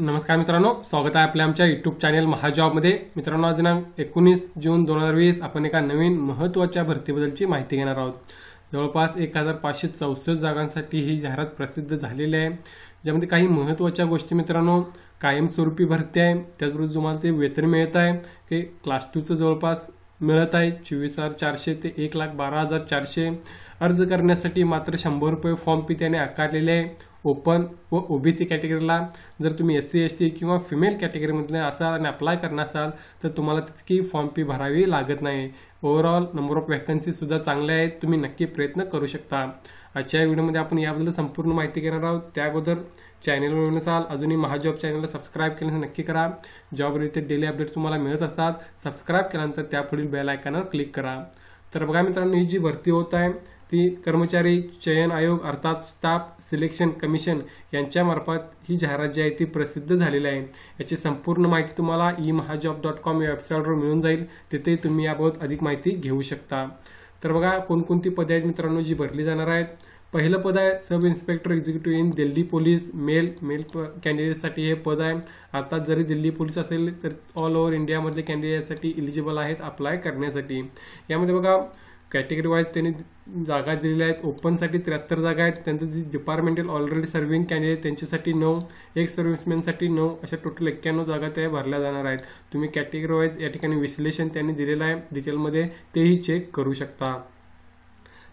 नमस्कार मित्रांनो स्वागत आहे आपल्या आमच्या युट्यूब चॅनेल महाजॉबमध्ये मित्रांनो आज दिनांक एकोणीस जून दोन हजार वीस आपण एका नवीन महत्त्वाच्या भरतीबद्दलची माहिती घेणार आहोत जवळपास एक हजार पाचशे चौसष्ट जागांसाठी ही जाहिरात प्रसिद्ध झालेली आहे ज्यामध्ये काही महत्त्वाच्या गोष्टी मित्रांनो कायमस्वरूपी भरती आहे त्याचबरोबर तुम्हाला ते वेतन मिळत आहे की क्लास टूचं जवळपास मिळत आहे चोवीस हजार चारशे ते एक लाख बारा हजार चारशे अर्ज करण्यासाठी मात्र शंभर रुपये फॉर्म त्याने आकारलेले आहे ओपन व ओबीसी कॅटेगरीला जर तुम्ही एस सी एस टी किंवा फिमेल कॅटेगरीमधले असाल आणि अप्लाय करणार असाल तर तुम्हाला तितकी फॉर्म फी भरावी लागत नाही ओव्हरऑल नंबर ऑफ सुद्धा चांगल्या आहेत तुम्ही नक्की प्रयत्न करू शकता आजच्या व्हिडिओमध्ये आपण याबद्दल संपूर्ण माहिती घेणार आहोत त्या अगोदर चॅनलवर नसाल अजूनही महाजॉब चॅनलला सबस्क्राईब केल्यानंतर नक्की करा जॉब रिलेटेड डेली अपडेट तुम्हाला मिळत असतात सबस्क्राईब केल्यानंतर त्यापुढील बेल आयकॉनवर क्लिक करा तर बघा मित्रांनो ही जी भरती होत आहे ती कर्मचारी चयन आयोग अर्थात स्टाफ सिलेक्शन कमिशन यांच्यामार्फत ही जाहिरात जी आहे ती प्रसिद्ध झालेली आहे याची संपूर्ण माहिती तुम्हाला ई महाजॉब डॉट कॉम या वेबसाईटवर मिळून जाईल तिथे तुम्ही याबाबत अधिक माहिती घेऊ शकता तर बघा कोणकोणती पदे आहेत मित्रांनो जी भरली जाणार आहेत पहिलं पद आहे sub inspector executive in Delhi police male male कॅन्डिडेटसाठी हे पद आहे अर्थात जरी दिल्ली पोलीस असेल तर ऑल ओव्हर इंडियामधले कॅन्डिडेटसाठी इलिजिबल आहेत अप्लाय करण्यासाठी यामध्ये बघा कॅटेगरी वाईज त्यांनी जागा दिलेल्या आहेत ओपनसाठी त्र्याहत्तर जागा आहेत त्यांचं जी डिपार्टमेंटल ऑलरेडी सर्व्हिंग कॅन्डिडेट त्यांच्यासाठी नऊ एक सर्व्हिसमॅनसाठी नऊ अशा टोटल एक्क्याण्णव जागा त्या भरल्या जाणार आहेत तुम्ही कॅटेगरी वाईज या ठिकाणी विश्लेषण त्यांनी दिलेलं आहे डिटेलमध्ये तेही चेक करू शकता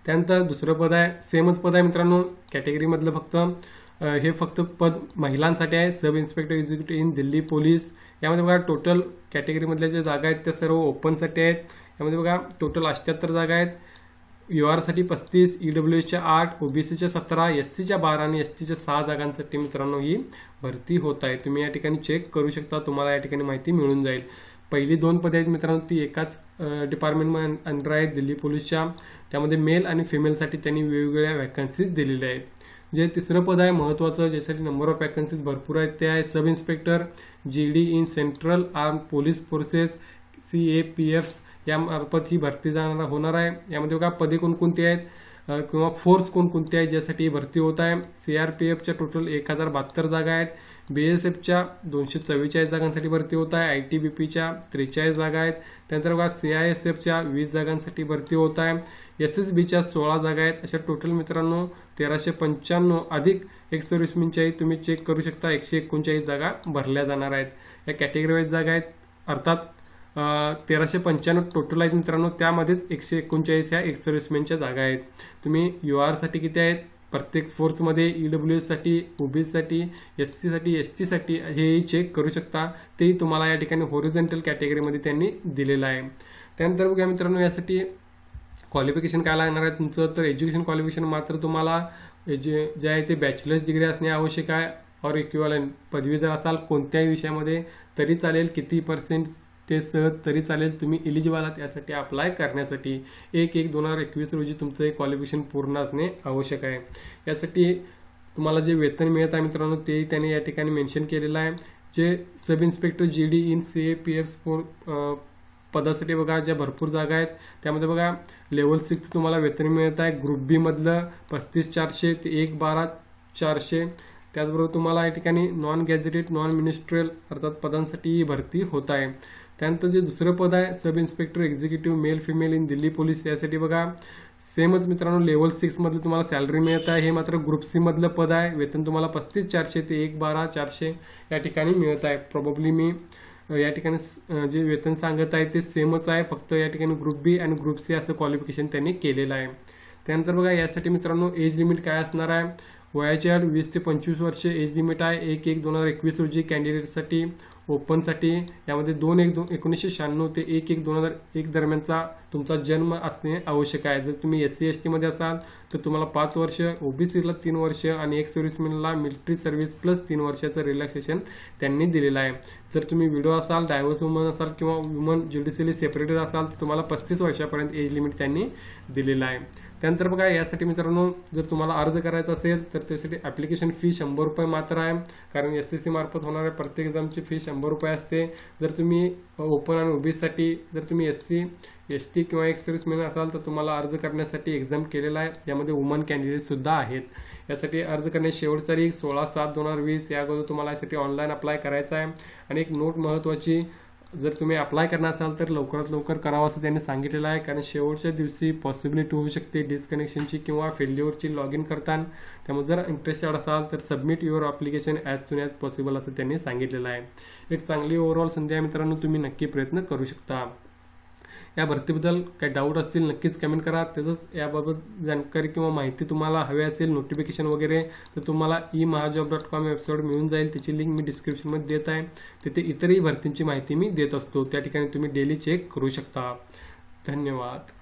त्यानंतर दुसरं पद आहे सेमच पद आहे मित्रांनो कॅटेगरीमधलं फक्त हे फक्त पद महिलांसाठी आहे sub inspector executive in Delhi police यामध्ये बघा टोटल कॅटेगरीमधल्या ज्या जागा आहेत त्या सर्व ओपनसाठी आहेत यामध्ये बघा टोटल अष्ट्याहत्तर जागा आहेत यू साठी पस्तीस ई e डब्ल्यू एसच्या आठ ओबीसीच्या सतरा एस सीच्या बारा आणि एस सहा जागांसाठी मित्रांनो ही भरती होत आहे तुम्ही या ठिकाणी चेक करू शकता तुम्हाला या ठिकाणी माहिती मिळून जाईल पहिली दोन पदे आहेत मित्रांनो ती एकाच डिपार्टमेंटमध्ये अंडर आहेत दिल्ली पोलीसच्या त्यामध्ये मेल आणि फिमेलसाठी त्यांनी वेगवेगळ्या वॅकन्सीज दिलेल्या आहेत जे तिसरं पद आहे महत्त्वाचं ज्यासाठी नंबर ऑफ वॅकन्सीज भरपूर आहेत ते आहे sub inspector G D in central arm police forces C A P या मार्फत ही भरती जाणार होणार आहे यामध्ये बघा पदे कोणकोणती आहेत किंवा फोर्स कोणकोणते आहेत ज्यासाठी भरती होत आहे सी आर पी एफच्या टोटल एक हजार बहात्तर जागा आहेत बी एस एफच्या दोनशे चव्वेचाळीस जागांसाठी भरती होत आहे आय टी बी पीच्या त्रेचाळीस जागा आहेत त्यानंतर बघा सी आय एस एफच्या वीस जागांसाठी भरती होत आहे एस एस बीच्या सोळा जागा आहेत अशा टोटल मित्रांनो तेराशे पंच्याण्णव अधिक एकशे वीसमींच्याही तुम्ही चेक करू शकता एकशे एकोणचाळीस जागा भरल्या जाणार आहेत या कॅटेगरी जागा आहेत अर्थात तेराशे पंच्याण्णव टोटल आहेत मित्रांनो त्यामध्येच एकशे एकोणचाळीस ह्या एक सर्व्हिसमॅनच्या जागा आहेत तुम्ही यू आरसाठी किती आहेत प्रत्येक फोर्समध्ये ई e डब्ल्यू एससाठी ओबीसीसाठी एस सीसाठी एस टीसाठी हेही चेक करू शकता तेही तुम्हाला या ठिकाणी होरिझेंटल कॅटेगरीमध्ये त्यांनी दिलेलं आहे त्यानंतर बघा मित्रांनो यासाठी क्वालिफिकेशन काय लागणार आहे तुमचं तर एज्युकेशन क्वालिफिकेशन मात्र तुम्हाला जे जे आहे ते बॅचलर्स डिग्री असणे आवश्यक आहे और इक्विवलन पदवी जर असाल कोणत्याही विषयामध्ये तरी चालेल किती पर्सेंट ते सहज तरी चालेल तुम्ही एलिजिबल आहात यासाठी अप्लाय करण्यासाठी एक एक दोन हजार एकवीस रोजी तुमचं हे क्वालिफिकेशन पूर्ण असणे आवश्यक आहे यासाठी तुम्हाला जे वेतन मिळत आहे मित्रांनो ते त्याने या ठिकाणी मेन्शन केलेलं आहे जे sub inspector G D in C A P F four पदासाठी बघा ज्या भरपूर जागा आहेत त्यामध्ये बघा लेवल सिक्स तुम्हाला वेतन मिळत आहे ग्रुप बीमधलं पस्तीस चारशे ते एक बारा चारशे त्याचबरोबर तुम्हाला या ठिकाणी नॉन गॅजेटेड नॉन मिनिस्ट्रियल अर्थात पदांसाठी ही भरती होत आहे त्यानंतर जे दुसरं पद आहे sub inspector executive male female in Delhi police यासाठी बघा सेमच मित्रांनो लेवल सिक्समधलं तुम्हाला सॅलरी मिळत आहे हे मात्र ग्रुप सी मधलं पद आहे वेतन तुम्हाला पस्तीस चारशे ते एक बारा चारशे या ठिकाणी मिळत आहे प्रॉब्ली मी या ठिकाणी जे वेतन सांगत आहे ते सेमच आहे फक्त या ठिकाणी ग्रुप बी आणि ग्रुप सी असं क्वालिफिकेशन त्यांनी केलेलं आहे त्यानंतर बघा यासाठी मित्रांनो एज लिमिट काय असणार आहे वयाच्या वीस ते पंचवीस वर्ष एज लिमिट आहे एक एक दोन हजार एकवीस रोजी कॅन्डिडेटसाठी ओपन साठी यामध्ये दोन एक दोन एकोणीसशे शहाण्णव ते एक एक दोन हजार एक दरम्यानचा तुमचा जन्म असणे आवश्यक आहे जर तुम्ही एस सी एस टीमध्ये असाल तर तुम्हाला पाच वर्ष ओबीसीला तीन वर्ष आणि एक सर्व्हिसमॅनला मिलिटरी सर्व्हिस प्लस तीन वर्षाचं रिलॅक्सेशन त्यांनी दिलेलं आहे जर तुम्ही विडो असाल डायव्हर्स वुमन असाल किंवा वुमन ज्युडिशियली सेपरेटेड असाल तर तुम्हाला पस्तीस वर्षापर्यंत एज लिमिट त्यांनी दिलेला आहे त्यानंतर बघा यासाठी मित्रांनो जर तुम्हाला अर्ज करायचा असेल तर त्यासाठी ॲप्लिकेशन फी शंभर रुपये मात्र आहे कारण एस सी सी मार्फत होणाऱ्या प्रत्येक एक्झामची फी शंभर रुपये असते जर तुम्ही ओपन आणि ओबीसीसाठी जर तुम्ही एस सी एस टी किंवा एक सर्व्हिसमॅन असाल तर तुम्हाला अर्ज करण्यासाठी एक्झाम केलेला आहे यामध्ये वुमन सुद्धा आहेत यासाठी अर्ज करण्याची शेवटची तारीख सोळा सात दोन हजार वीस या अगोदर तुम्हाला यासाठी ऑनलाईन अप्लाय करायचा आहे आणि एक नोट महत्त्वाची जर तुम्ही अप्लाय करणार असाल तर लवकरात लवकर करावं असं त्यांनी सांगितलेलं आहे कारण शेवटच्या दिवशी पॉसिबिलिटी होऊ शकते डिस्कनेक्शनची किंवा फेल्युअरची लॉग इन करताना त्यामुळे जर इंटरेस्टेड असाल तर submit your application as soon as possible असं त्यांनी सांगितलेलं आहे एक चांगली ओव्हरऑल संधी आहे मित्रांनो तुम्ही नक्की प्रयत्न करू शकता या भरतीबद्दल काही डाऊट असतील नक्कीच कमेंट करा तसंच याबाबत जानकारी किंवा माहिती तुम्हाला हवी असेल नोटिफिकेशन वगैरे तर तुम्हाला e Mahajob dot com website मिळून जाईल त्याची लिंक मी डिस्क्रिप्शनमध्ये देत आहे तिथे इतरही भरतींची माहिती मी देत असतो त्या ठिकाणी तुम्ही डेली चेक करू शकता धन्यवाद